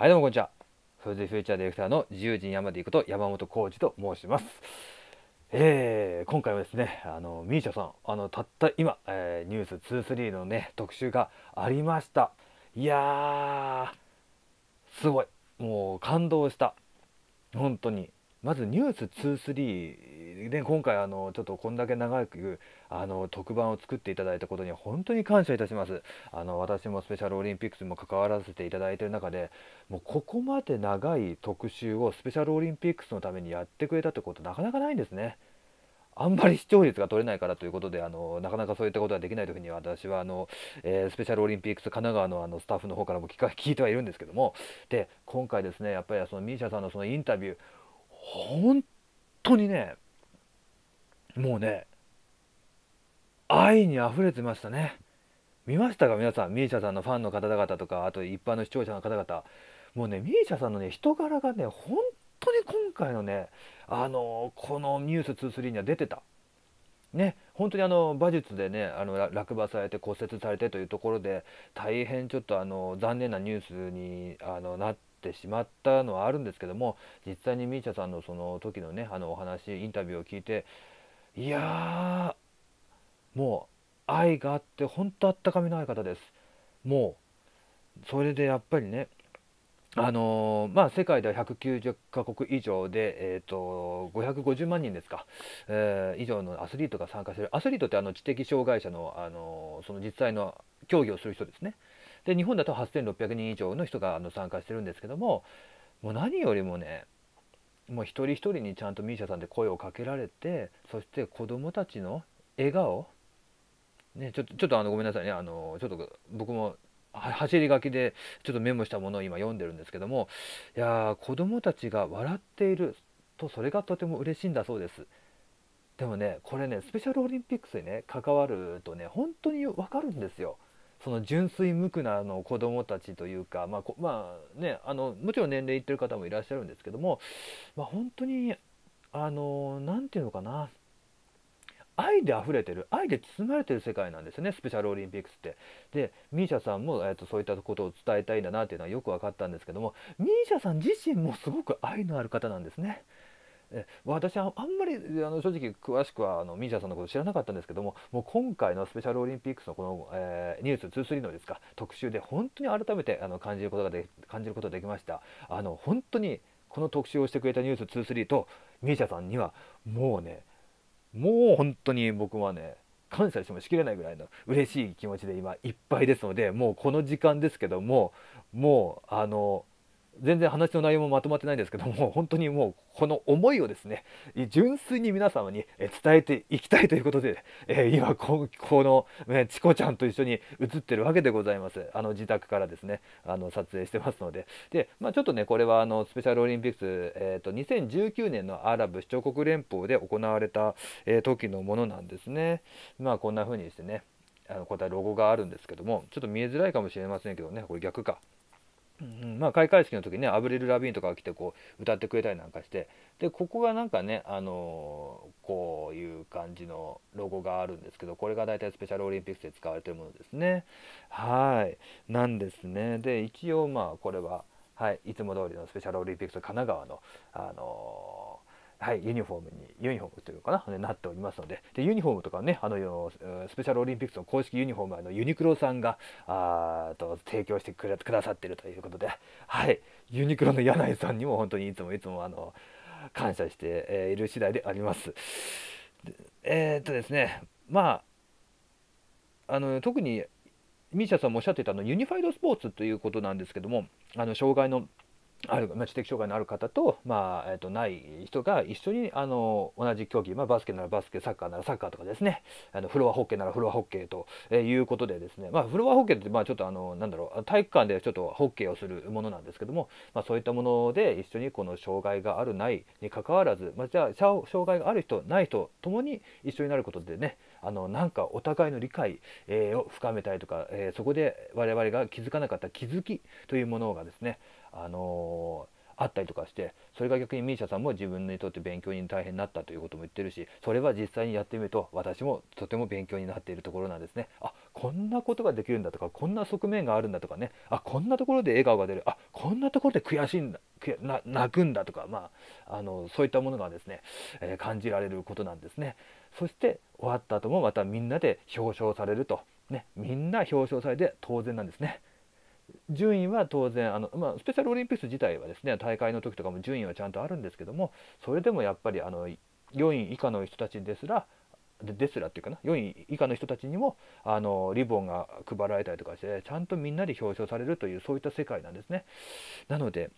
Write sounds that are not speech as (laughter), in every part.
はいどうもこんにちはフーズフューチャーディレクターの自由人山で行くと山本浩二と申しますえー、今回はですねあのミーシャさんあのたった今、えー、ニュース23のね特集がありましたいやーすごいもう感動した本当にまずニュース23で今回あのちょっとこんだけ長くあの特番を作っていただいたことに本当に感謝いたしますあの私もスペシャルオリンピックスも関わらせていただいてる中でもうここまで長い特集をスペシャルオリンピックスのためにやってくれたってことなかなかないんですね。あんまり視聴率が取れないからということであのなかなかそういったことはできないというふうに私はあの、えー、スペシャルオリンピックス神奈川のあのスタッフの方からも聞か (laughs) 聞いてはいるんですけどもで今回ですねやっぱりその misia さんのそのインタビュー本当にねもうね愛に溢れてましたね見ましたか皆さん misia さんのファンの方々とかあと一般の視聴者の方々もうね misia さんのね人柄がね本当に今回のねあのこの「ニュース2 3には出てたね、本当にあの馬術でねあの落馬されて骨折されてというところで大変ちょっとあの残念なニュースにあのなってしまったのはあるんですけども実際に i ー i a さんのその時のねあのお話インタビューを聞いていやもう愛があってほんとあったかみのある方ですもうそれでやっぱりねあのー、まあ世界では190カ国以上で、えーと、550万人ですか、えー、以上のアスリートが参加するアスリートってあの知的障害者の、あのその実際の競技をする人ですねで日本だと8600人以上の人があの参加してるんですけどももう何よりもねもう一人一人にちゃんと misia さんで声をかけられてそして子どもたちの笑顔ね、ちょっとちょっとあのごめんなさいねあのちょっと僕も走り書きでちょっとメモしたものを今読んでるんですけどもいや子どもたちが笑っているとそれがとても嬉しいんだそうですでもねこれねスペシャルオリンピックスにね関わるとね本当に分かるんですよ。その純粋無垢なの子どもたちというか、まあ、まあ、ねあのもちろん年齢いってる方もいらっしゃるんですけども、まあ、本当にあの何て言うのかな愛で溢れてる愛で包まれてる世界なんですねスペシャルオリンピックスって。で misia さんも、えーとそういったことを伝えたいんだなっていうのはよく分かったんですけども misia さん自身もすごく愛のある方なんですね。え私はあんまりあの正直詳しくはあのミーシャさんのこと知らなかったんですけどももう今回のスペシャルオリンピックスのこの、えー、ニュース23のですか特集で本当に改めてあの感じることがで感じることができましたあの本当にこの特集をしてくれたニュース23とミーシャさんにはもうねもう本当に僕はね感謝してもしきれないぐらいの嬉しい気持ちで今いっぱいですのでもうこの時間ですけどももうあの全然話の内容もまとまってないんですけども (laughs) 本当にもうこの思いをですね純粋に皆様に伝えていきたいということで、え今ここの、チコちゃんと一緒に写ってるわけでございますあの自宅からですねあの撮影してますのでで、まあ、ちょっとねこれはあのスペシャルオリンピックス、えーと、2019年のアラブ首長国連邦で行われた、え時のものなんですね。まあ、こんな風にしてねあのこういったロゴがあるんですけどもちょっと見えづらいかもしれませんけどねこれ逆かうんまあ、開会式の時ねアブリル・ラビーンとかが来てこう歌ってくれたりなんかしてでここがなんかね、あのー、こういう感じのロゴがあるんですけどこれが大体スペシャルオリンピックで使われてるものですねはいなんですねで一応まあこれは、はい、いつも通りのスペシャルオリンピックと神奈川の、あのはい、ユニフォームに、ユニフォームというかな、なっておりますので、でユニフォームとかね、あのスペシャルオリンピックの公式ユニフォームはあのユニクロさんがあーと提供してくだくださっているということで、はい、ユニクロの柳井さんにも本当にいつもいつもあの感謝している次第であります。えー、っとですね、まあ、あの特にミーシャさんもおっしゃってたのユニファイドスポーツということなんですけども、あの障害のあるまあ、知的障害のある方と,、まあえーと、ない人が一緒にあの同じ競技、まあ、バスケならバスケサッカーならサッカーとかですねあのフロアホッケーならフロアホッケーと、えいうことでですね、まあ、フロアホッケーって、まあ、ちょっとあのなんだろう体育館でちょっとホッケーをするものなんですけども、まあ、そういったもので一緒にこの障害があるないにかかわらず、まあ、じゃあ障害がある人ない人ともに一緒になることでねあのなんかお互いの理解、を深めたいとか、えー、そこで我々が気づかなかった気づきというものがですねあのあったりとかしてそれが逆に misia さんも自分にとって勉強に大変になったということも言ってるしそれは実際にやってみると私もとても勉強になっているところなんですねあこんなことができるんだとかこんな側面があるんだとかねあこんなところで笑顔が出るあこんなところで悔しいんだ泣くんだとか、まあ、あのそういったものがですね、えー、感じられることなんですねそして終わった後もまたみんなで表彰されると、ね、みんな表彰されて当然なんですね。順位は当然あの、まあ、スペシャルオリンピック自体はですね大会の時とかも順位はちゃんとあるんですけどもそれでもやっぱりあの4位以下の人たちですらですらっていうかな4位以下の人たちにもあのリボンが配られたりとかしてちゃんとみんなで表彰されるというそういった世界なんですね。なので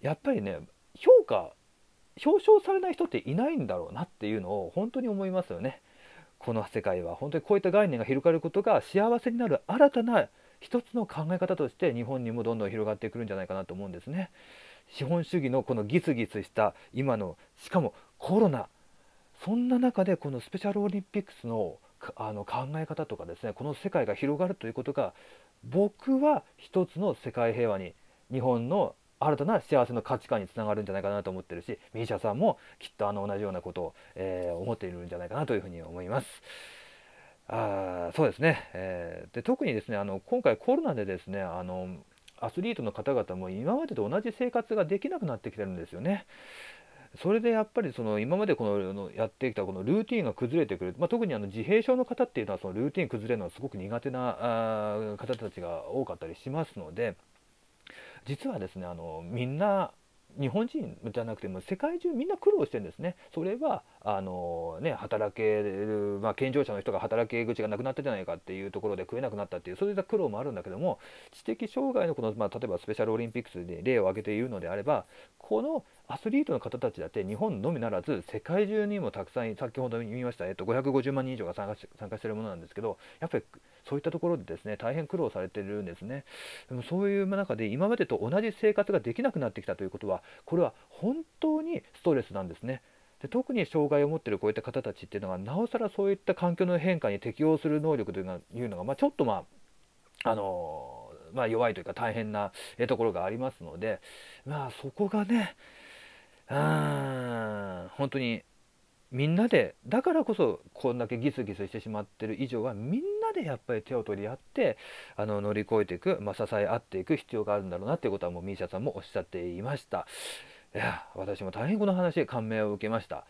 やっぱりね評価表彰されない人っていないんだろうなっていうのを本当に思いますよね。この世界は本当にこういった概念が広がることが幸せになる新たな一つの考え方として日本にもどんどん広がってくるんじゃないかなと思うんですね。資本主義のこのギスギスした今のしかもコロナそんな中でこのスペシャルオリンピックスのあの考え方とかですねこの世界が広がるということが僕は一つの世界平和に日本の新たな幸せの価値観につながるんじゃないかなと思ってるし misia さんもきっとあの同じようなことを、えー、思っているんじゃないかなというふうに思います。あそうですね、えー、で特にですねあの今回コロナでですねあのアスリートの方々も今までと同じ生活ができなくなってきてるんですよね。それでやっぱりその今までこのやってきたこのルーティンが崩れてくる、まあ、特にあの自閉症の方っていうのはそのルーティン崩れるのはすごく苦手な方たちが多かったりしますので実はですねあのみんな日本人じゃなくても世界中みんな苦労してるんですね。それはあのね、働ける、まあ、健常者の人が働き口がなくなったじゃないかっていうところで食えなくなったっていうそういった苦労もあるんだけども知的障害のこの、まあ、例えばスペシャルオリンピックスで例を挙げて言うのであればこのアスリートの方たちだって日本のみならず世界中にもたくさん先ほど言いました、えっと、550万人以上が参加し参加してるものなんですけどやっぱりそういったところでですね大変苦労されてるんですねでもそういう中で今までと同じ生活ができなくなってきたということはこれは本当にストレスなんですね。で特に障害を持ってるこういった方たちっていうのがなおさらそういった環境の変化に適応する能力というのが、まあ、ちょっとまああのまあ、弱いというか大変なところがありますので、まあ、そこがねうん本当にみんなでだからこそこんだけギスギスしてしまってる以上はみんなでやっぱり手を取り合ってあの乗り越えていく、まあ、支え合っていく必要があるんだろうなっていうことはもうミーシャさんもおっしゃっていました。いや私も大変この話で感銘を受けました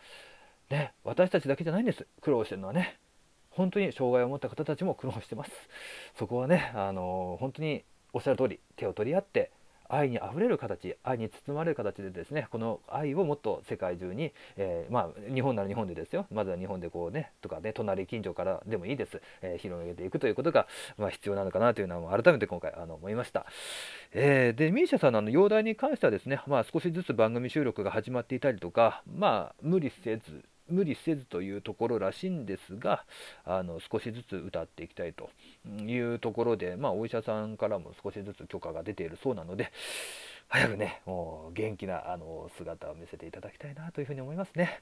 ね私たちだけじゃないんです苦労してるのはね本当に障害を持った方たちも苦労してますそこはねあの本当におっしゃる通り手を取り合って愛にあふれる形愛に包まれる形でですねこの愛をもっと世界中に、えー、まあ日本なら日本でですよまずは日本でこうねとかね隣近所からでもいいです、えー、広げていくということが、まあ、必要なのかなというのは改めて今回あの思いました、えー、で misia さんのあの容体に関してはですね、まあ、少しずつ番組収録が始まっていたりとかまあ無理せず無理せずというところらしいんですがあの少しずつ歌っていきたいというところで、まあ、お医者さんからも少しずつ許可が出ているそうなので早くねもう元気なあの姿を見せていただきたいなというふうに思いますね。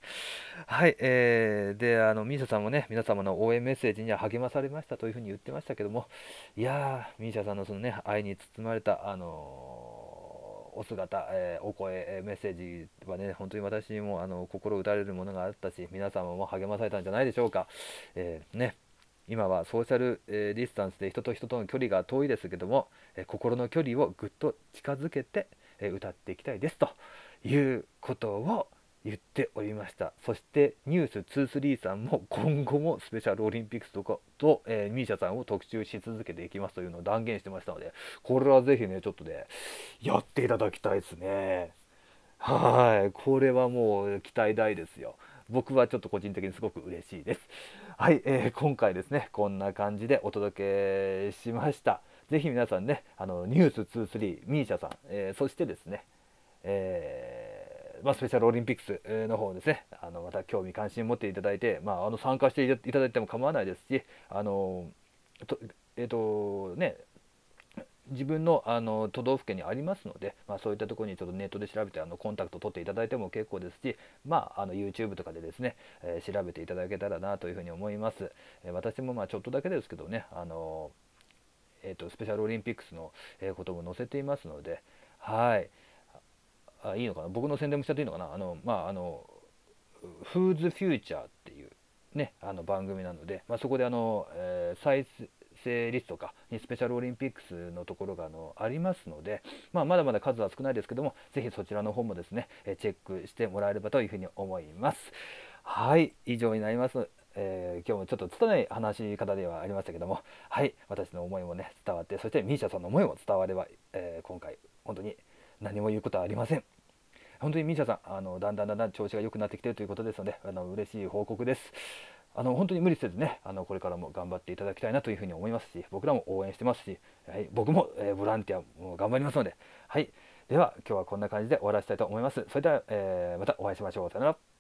はい、えー、であの MISIA さんもね皆様の応援メッセージには励まされましたというふうに言ってましたけどもいやー MISIA さんのそのね愛に包まれたあのーお姿、えー、お声、えー、メッセージはね本当に私にもあの心打たれるものがあったし皆様も励まされたんじゃないでしょうか、えー、ね今はソーシャル、えディスタンスで人と人との距離が遠いですけども、え心の距離をぐっと近づけて、え歌っていきたいですということを言っておりましたそしてニュース23さんも今後もスペシャルオリンピックスとかと、えー、misia さんを特集し続けていきますというのを断言してましたのでこれはぜひねちょっとねやっていただきたいですねはいこれはもう期待大ですよ僕はちょっと個人的にすごく嬉しいですはい、えー、今回ですねこんな感じでお届けしましたぜひ皆さんねあのニュース23 misia さん、えー、そしてですね、えーまあ、スペシャルオリンピックスの方ですねあのまた興味関心持っていただいて、まあ、あの参加していただいても構わないですしあのとえっ、ー、とね自分のあの都道府県にありますので、まあ、そういったところにちょっとネットで調べてあのコンタクト取っていただいても結構ですし、まあ、あの YouTube とかでですね、えー、調べていただけたらなというふうに思います。えー、私もまあちょっとだけですけどね、あのえーと、スペシャルオリンピックスのことも載せていますので、はい。あいいのかな僕の宣伝もしちゃっていいのかなあのまああの「フーズフューチャー」っていうねあの番組なので、まあ、そこであの、えー、再生リストかにスペシャルオリンピックスのところがあのありますので、まあ、まだまだ数は少ないですけども是非そちらの方もですねチェックしてもらえればというふうに思います。はい以上になります。えー、今日もちょっと拙い話し方ではありましたけどもはい私の思いもね伝わってそして misia さんの思いも伝われば、えー、今回本当に何も言うことはありません。本当に misia さんあのだんだんだんだん調子が良くなってきてるということですのであの嬉しい報告です。あの本当に無理せずねあのこれからも頑張っていただきたいなというふうに思いますし僕らも応援してますし、はい、僕も、えー、ボランティアも頑張りますので、はい、では今日はこんな感じで終わらせたいと思います。それでは、えー、またお会いしましょう。さよなら。